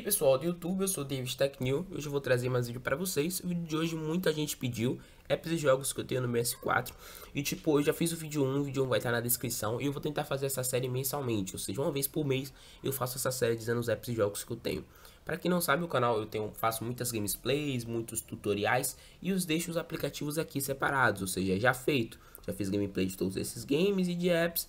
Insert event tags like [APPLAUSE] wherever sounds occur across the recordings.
aí pessoal do YouTube, eu sou o David Tech New hoje eu vou trazer mais vídeo para vocês. O vídeo de hoje muita gente pediu, é apps e jogos que eu tenho no ms 4 E tipo, eu já fiz o vídeo 1, o vídeo 1 vai estar tá na descrição. E eu vou tentar fazer essa série mensalmente, ou seja, uma vez por mês eu faço essa série dizendo os apps e jogos que eu tenho. Para quem não sabe, o canal eu tenho, faço muitas gameplays, muitos tutoriais e os deixo os aplicativos aqui separados, ou seja, é já feito. Já fiz gameplay de todos esses games e de apps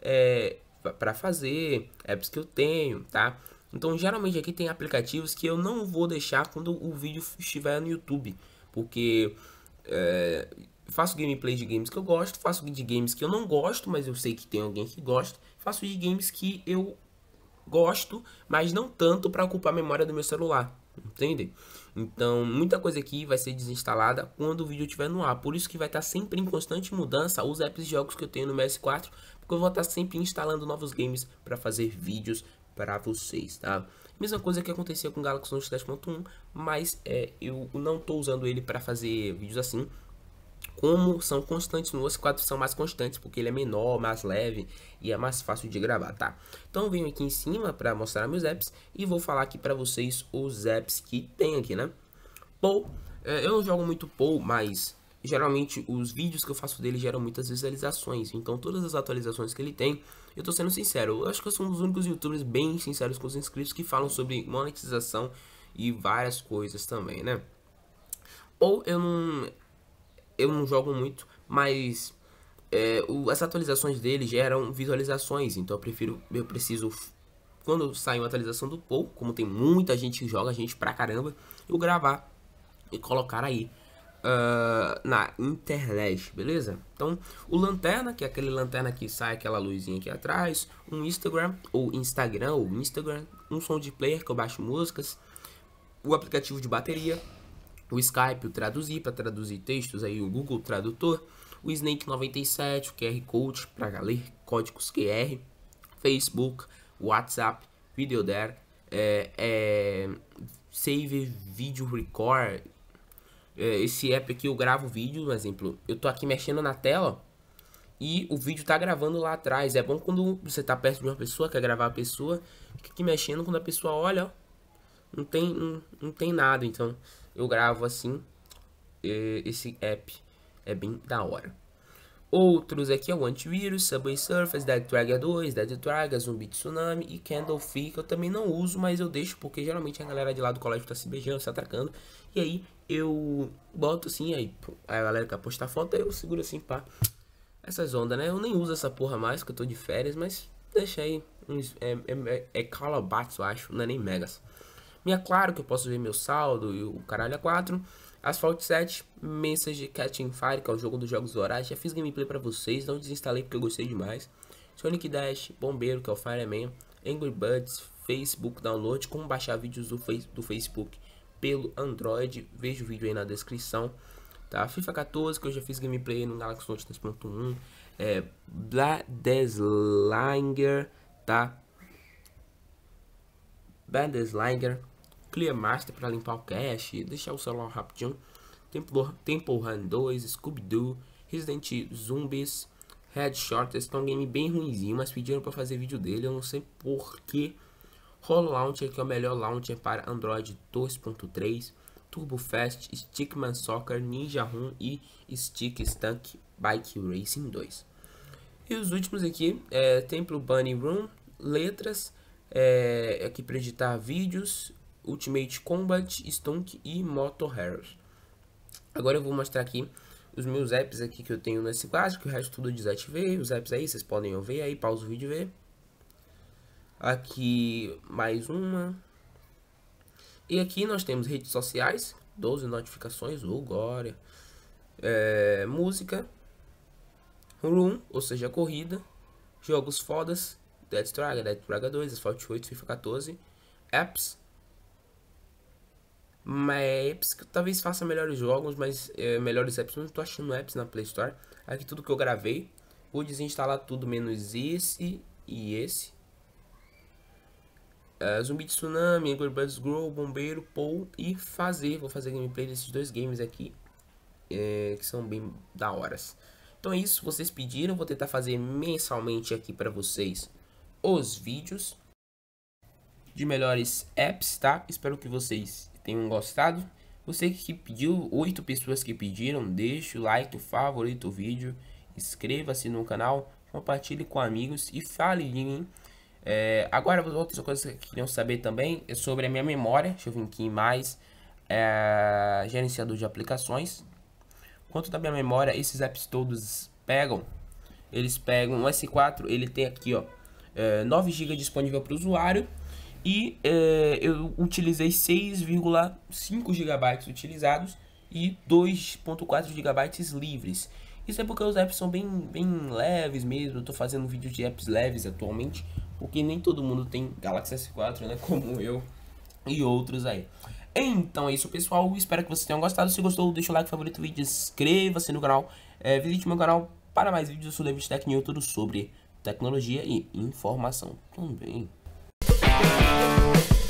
é, eh, para fazer, apps que eu tenho, tá? Então, geralmente aqui tem aplicativos que eu não vou deixar quando o vídeo estiver no YouTube, porque é, faço gameplay de games que eu gosto, faço de games que eu não gosto, mas eu sei que tem alguém que gosta, faço de games que eu gosto, mas não tanto para ocupar a memória do meu celular, entende? Então, muita coisa aqui vai ser desinstalada quando o vídeo estiver no ar. Por isso que vai estar tá sempre em constante mudança os apps e jogos que eu tenho no MS4, porque eu vou estar tá sempre instalando novos games para fazer vídeos, para vocês, tá? Mesma coisa que acontecia com o Galaxy Note 10.1, mas é, eu não estou usando ele para fazer vídeos assim. Como são constantes no OS4, são mais constantes, porque ele é menor, mais leve e é mais fácil de gravar, tá? Então eu venho aqui em cima para mostrar meus apps e vou falar aqui para vocês os apps que tem aqui, né? Pou, é, eu não jogo muito Pou, mas geralmente os vídeos que eu faço dele geram muitas visualizações, então todas as atualizações que ele tem, eu tô sendo sincero, eu acho que eu sou um dos únicos youtubers bem sinceros com os inscritos que falam sobre monetização e várias coisas também, né? Ou eu não eu não jogo muito, mas é, o, as atualizações dele geram visualizações, então eu prefiro eu preciso quando sai uma atualização do pouco como tem muita gente que joga, gente pra caramba, eu gravar e colocar aí uh, na internet, beleza? Então, o lanterna, que é aquele lanterna que sai aquela luzinha aqui atrás, um Instagram, ou Instagram, ou Instagram, um som de player que eu baixo músicas, o aplicativo de bateria, o Skype, o traduzir, para traduzir textos aí, o Google Tradutor, o Snake 97, o QR Code para ler códigos QR, Facebook, WhatsApp, Videodare, é, é, Save Video Record, é, esse app aqui eu gravo vídeo, exemplo, eu tô aqui mexendo na tela e o vídeo tá gravando lá atrás. É bom quando você tá perto de uma pessoa, quer gravar a pessoa, fica aqui mexendo, quando a pessoa olha, não tem, não, não tem nada. Então eu gravo assim, é, esse app é bem da hora. Outros aqui é, é o Antivírus, Subway Surface, Dead Draga 2, Dead Draga, Zumbi Tsunami e Candlefish, que eu também não uso, mas eu deixo porque geralmente a galera de lá do colégio tá se beijando, se atacando. E aí eu boto assim, aí a galera quer postar foto, aí eu seguro assim, pá. Essas ondas, né? Eu nem uso essa porra mais, que eu tô de férias, mas deixa aí. Uns, é, é, é, é Calabats, eu acho, não é nem Megas. Minha, claro que eu posso ver meu saldo e o caralho é a 4. Asphalt 7, Message Catching Fire, que é o jogo dos jogos horários. Já fiz gameplay pra vocês, não desinstalei porque eu gostei demais. Sonic Dash, Bombeiro, que é o Fireman. Angry Birds, Facebook Download, como baixar vídeos do, face, do Facebook pelo Android. Veja o vídeo aí na descrição. Tá? FIFA 14, que eu já fiz gameplay no Galaxy Note 3.1. É, Deslanger, tá? Bladeslinger Clear Master para limpar o cache, deixar o celular rapidinho, Temple, Temple Run 2, Scooby-Doo, Resident Zombies, Headshot, esse é um game bem ruimzinho, mas pediram para fazer vídeo dele, eu não sei porquê. Holo Launcher, que é o melhor launcher para Android 2.3, Turbo Fast, Stickman Soccer, Ninja Run e Stick Stunt Bike Racing 2. E os últimos aqui, é Templo Bunny Room, Letras, é, aqui é para editar vídeos, Ultimate Combat, Stonk e Motor Heroes. Agora eu vou mostrar aqui os meus apps aqui que eu tenho nesse quadro, que o resto tudo eu desativei, os apps aí, vocês podem ver aí, pausa o vídeo e ver. Aqui mais uma. E aqui nós temos redes sociais, 12 notificações, ou glória. É, música, Room, ou seja, corrida, jogos fodas, Dead Strike, Dead Strike 2, Asphalt 8, FIFA 14, apps, mas é talvez faça melhores jogos, mas é, melhores apps. Não tô achando apps na Play Store. Aqui tudo que eu gravei. Vou desinstalar tudo menos esse e esse. Uh, Zumbi de Tsunami, Angry Birds Grow, Bombeiro, Paul e fazer. Vou fazer gameplay desses dois games aqui. É, que são bem da horas. Então é isso, vocês pediram, vou tentar fazer mensalmente aqui para vocês os vídeos de melhores apps, tá? Espero que vocês tem um gostado. Você que pediu, oito pessoas que pediram, deixa o like, favorita o vídeo, inscreva-se no canal, compartilhe com amigos e fale de mim. É, agora, outras coisas que queriam saber também é sobre a minha memória. Deixa eu vir aqui em mais. É, gerenciador de aplicações. Quanto da minha memória, esses apps todos pegam. Eles pegam o S4, ele tem aqui ó, é, 9 GB disponível para o usuário e é, eu utilizei 6,5 GB utilizados e 2,4 GB livres. Isso é porque os apps são bem, bem leves mesmo. Eu tô fazendo um vídeo de apps leves atualmente, porque nem todo mundo tem Galaxy S4, né? [LAUGHS] Como eu e outros aí. Então é isso, pessoal. Espero que vocês tenham gostado. Se gostou, deixa o like, favorito o vídeo, inscreva-se no canal. É, visite meu canal para mais vídeos. Eu sou David Tech News, tudo sobre tecnologia e informação também. Yeah.